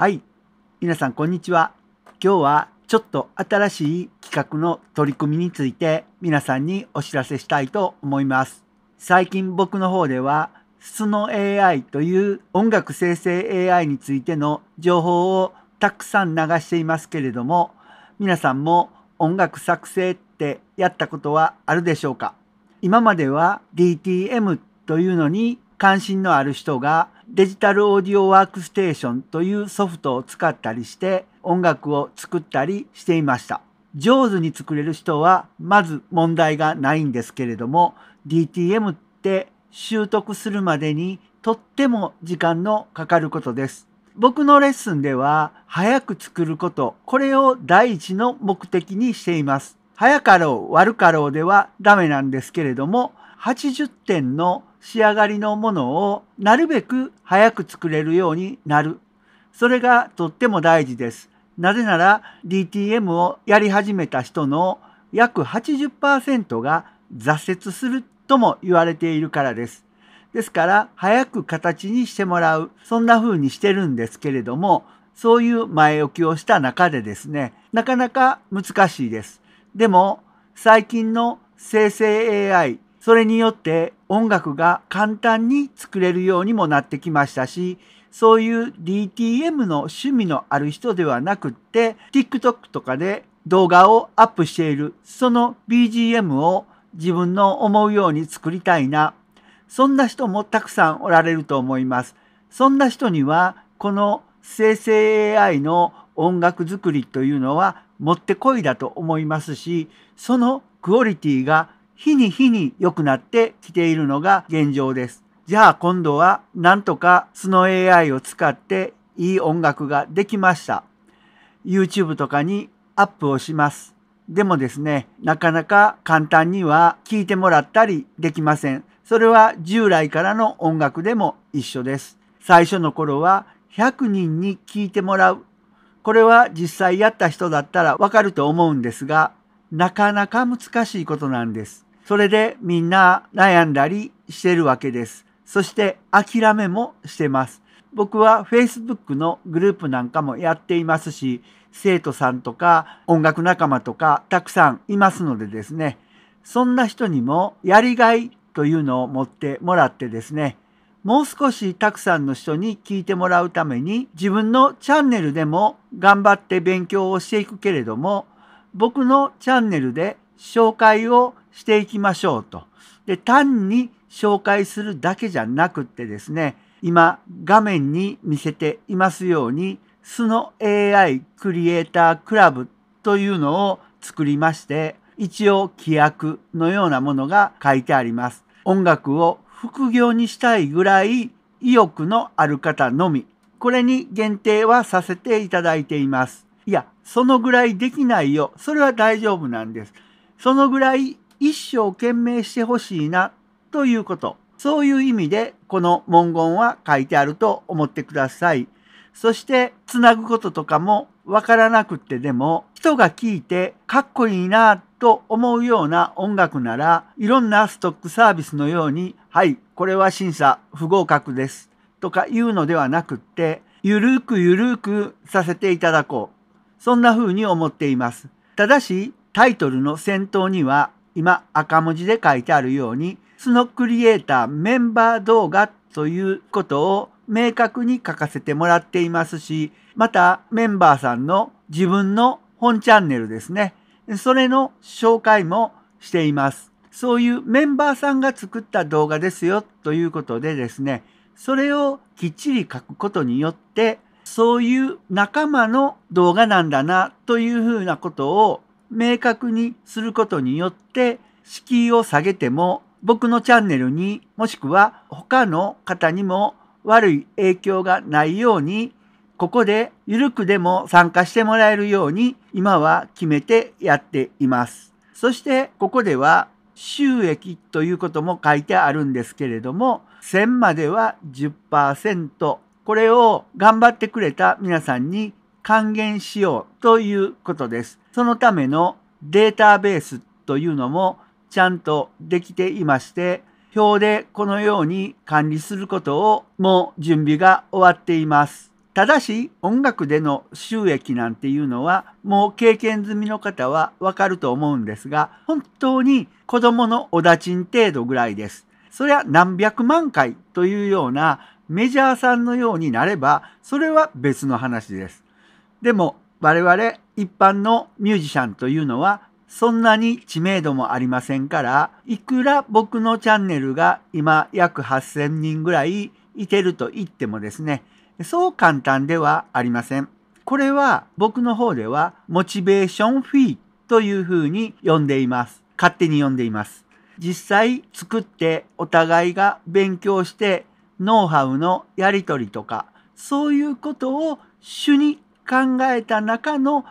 はい。皆さん、こんにちは。今日はちょっと新しい企画の取り組みについて皆さんにお知らせしたいと思います。最近僕の方では、スノ AI という音楽生成 AI についての情報をたくさん流していますけれども、皆さんも音楽作成ってやったことはあるでしょうか今までは DTM というのに関心のある人がデジタルオーディオワークステーションというソフトを使ったりして音楽を作ったりしていました。上手に作れる人はまず問題がないんですけれども DTM って習得するまでにとっても時間のかかることです。僕のレッスンでは早く作ることこれを第一の目的にしています。早かろう悪かろうではダメなんですけれども80点の仕上がりのものをなるべく早く作れるようになる。それがとっても大事です。なぜなら DTM をやり始めた人の約80%が挫折するとも言われているからです。ですから早く形にしてもらうそんな風にしてるんですけれどもそういう前置きをした中でですねなかなか難しいです。でも最近の生成 AI それによって音楽が簡単に作れるようにもなってきましたし、そういう DTM の趣味のある人ではなくって、TikTok とかで動画をアップしている、その BGM を自分の思うように作りたいな。そんな人もたくさんおられると思います。そんな人には、この生成 AI の音楽作りというのはもってこいだと思いますし、そのクオリティが日に日に良くなってきているのが現状です。じゃあ今度はなんとかその AI を使っていい音楽ができました。YouTube とかにアップをします。でもですね、なかなか簡単には聴いてもらったりできません。それは従来からの音楽でも一緒です。最初の頃は100人に聴いてもらう。これは実際やった人だったらわかると思うんですが、なかなか難しいことなんです。それでみんな悩んだりしてるわけです。そして諦めもしてます。僕は Facebook のグループなんかもやっていますし、生徒さんとか音楽仲間とかたくさんいますのでですね、そんな人にもやりがいというのを持ってもらってですね、もう少したくさんの人に聞いてもらうために自分のチャンネルでも頑張って勉強をしていくけれども、僕のチャンネルで紹介をしていきましょうと。で、単に紹介するだけじゃなくってですね、今画面に見せていますように、素の AI クリエイタークラブというのを作りまして、一応規約のようなものが書いてあります。音楽を副業にしたいぐらい意欲のある方のみ、これに限定はさせていただいています。いや、そのぐらいできないよ。それは大丈夫なんです。そのぐらい一生懸命してほしいなということ。そういう意味でこの文言は書いてあると思ってください。そしてつなぐこととかもわからなくってでも人が聴いてかっこいいなと思うような音楽ならいろんなストックサービスのようにはいこれは審査不合格ですとか言うのではなくってゆるくゆるくさせていただこうそんな風に思っています。ただしタイトルの先頭には今赤文字で書いてあるように、そのクリエイターメンバー動画ということを明確に書かせてもらっていますし、またメンバーさんの自分の本チャンネルですね。それの紹介もしています。そういうメンバーさんが作った動画ですよということでですね、それをきっちり書くことによって、そういう仲間の動画なんだなというふうなことを明確にすることによって敷居を下げても僕のチャンネルにもしくは他の方にも悪い影響がないようにここでゆるくでも参加してもらえるように今は決めてやっています。そしてここでは収益ということも書いてあるんですけれども1000までは10%これを頑張ってくれた皆さんに還元しようということです。そのためのデータベースというのもちゃんとできていまして、表でこのように管理することをもう準備が終わっています。ただし音楽での収益なんていうのはもう経験済みの方はわかると思うんですが、本当に子供のおだちん程度ぐらいです。そりゃ何百万回というようなメジャーさんのようになれば、それは別の話です。でも我々一般のミュージシャンというのはそんなに知名度もありませんから、いくら僕のチャンネルが今約8000人ぐらいいてると言ってもですね、そう簡単ではありません。これは僕の方ではモチベーションフィーというふうに呼んでいます。勝手に呼んでいます。実際作ってお互いが勉強してノウハウのやり取りとか、そういうことを主に考えた中の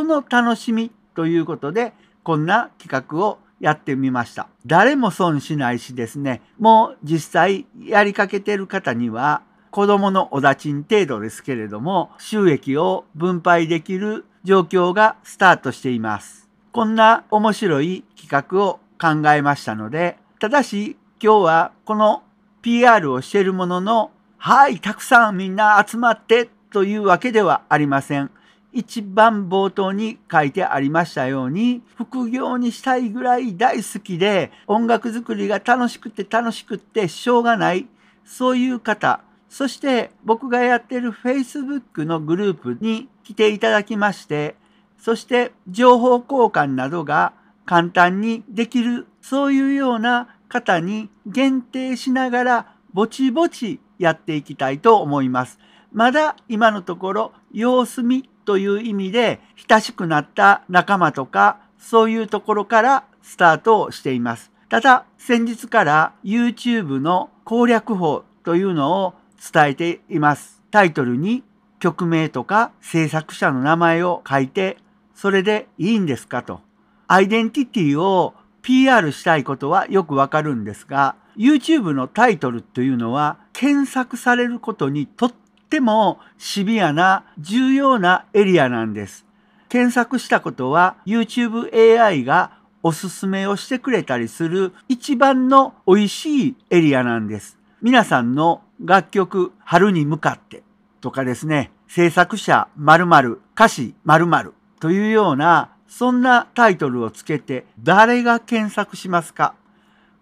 音の楽しみということで、こんな企画をやってみました。誰も損しないしですね、もう実際やりかけてる方には、子供のおだちん程度ですけれども、収益を分配できる状況がスタートしています。こんな面白い企画を考えましたので、ただし今日はこの PR をしているものの、はい、たくさんみんな集まってというわけではありません。一番冒頭に書いてありましたように副業にしたいぐらい大好きで音楽作りが楽しくて楽しくってしょうがないそういう方そして僕がやってる Facebook のグループに来ていただきましてそして情報交換などが簡単にできるそういうような方に限定しながらぼちぼちやっていきたいと思います。まだ今のところ様子見という意味で親しくなった仲間とかそういうところからスタートをしています。ただ先日から YouTube の攻略法というのを伝えています。タイトルに曲名とか制作者の名前を書いてそれでいいんですかと。アイデンティティを PR したいことはよくわかるんですが YouTube のタイトルというのは検索されることにとっってもシビアな重要なエリアなんです。検索したことは YouTubeAI がおすすめをしてくれたりする一番の美味しいエリアなんです。皆さんの楽曲春に向かってとかですね、制作者〇〇、歌詞〇〇というようなそんなタイトルをつけて誰が検索しますか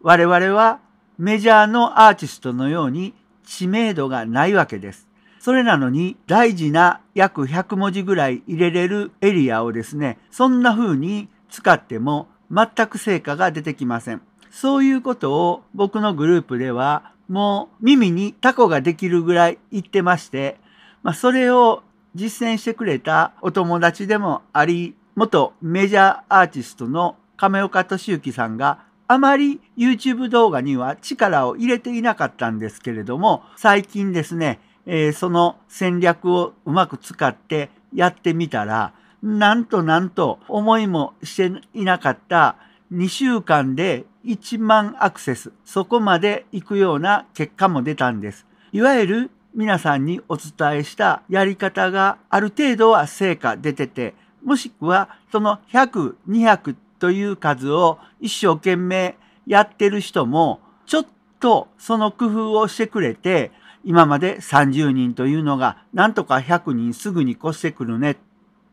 我々はメジャーのアーティストのように知名度がないわけです。それなのに大事な約100文字ぐらい入れれるエリアをですね、そんな風に使っても全く成果が出てきません。そういうことを僕のグループではもう耳にタコができるぐらい言ってまして、まあ、それを実践してくれたお友達でもあり、元メジャーアーティストの亀岡敏之さんがあまり YouTube 動画には力を入れていなかったんですけれども、最近ですね、えー、その戦略をうまく使ってやってみたら、なんとなんと思いもしていなかった2週間で1万アクセス、そこまで行くような結果も出たんです。いわゆる皆さんにお伝えしたやり方がある程度は成果出てて、もしくはその100、200という数を一生懸命やってる人も、ちょっとその工夫をしてくれて、今まで30人というのが、なんとか100人すぐに越してくるね、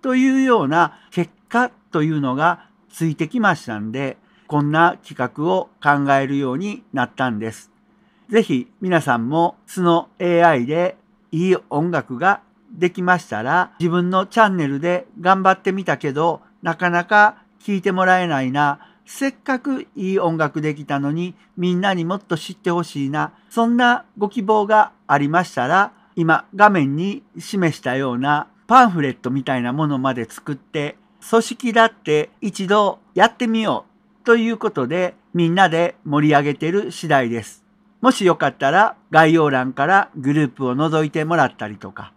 というような結果というのがついてきましたんで、こんな企画を考えるようになったんです。ぜひ皆さんも素の AI でいい音楽ができましたら、自分のチャンネルで頑張ってみたけど、なかなか聞いてもらえないな、せっかくいい音楽できたのにみんなにもっと知ってほしいな、そんなご希望がありましたら、今画面に示したようなパンフレットみたいなものまで作って、組織だって一度やってみようということでみんなで盛り上げてる次第です。もしよかったら概要欄からグループを覗いてもらったりとか、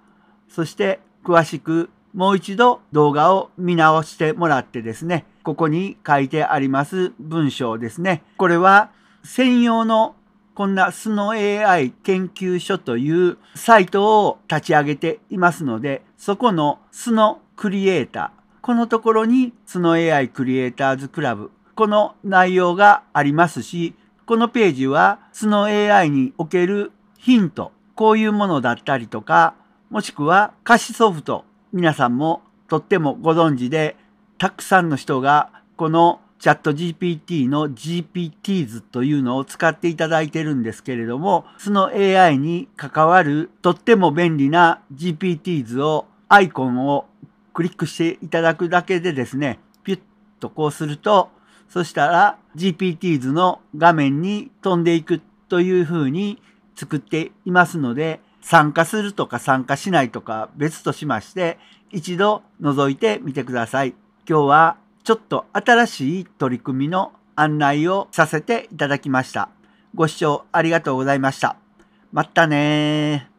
そして詳しくもう一度動画を見直してもらってですね、ここに書いてあります文章ですね。これは専用のこんなスノ AI 研究所というサイトを立ち上げていますので、そこのスノクリエイター、このところにスノ AI クリエイターズクラブ、この内容がありますし、このページはスノ AI におけるヒント、こういうものだったりとか、もしくは歌詞ソフト、皆さんもとってもご存知で、たくさんの人がこのチャット GPT の GPTs というのを使っていただいてるんですけれども、その AI に関わるとっても便利な GPTs をアイコンをクリックしていただくだけでですね、ピュッとこうすると、そしたら GPTs の画面に飛んでいくというふうに作っていますので、参加するとか参加しないとか別としまして、一度覗いてみてください。今日はちょっと新しい取り組みの案内をさせていただきました。ご視聴ありがとうございました。またね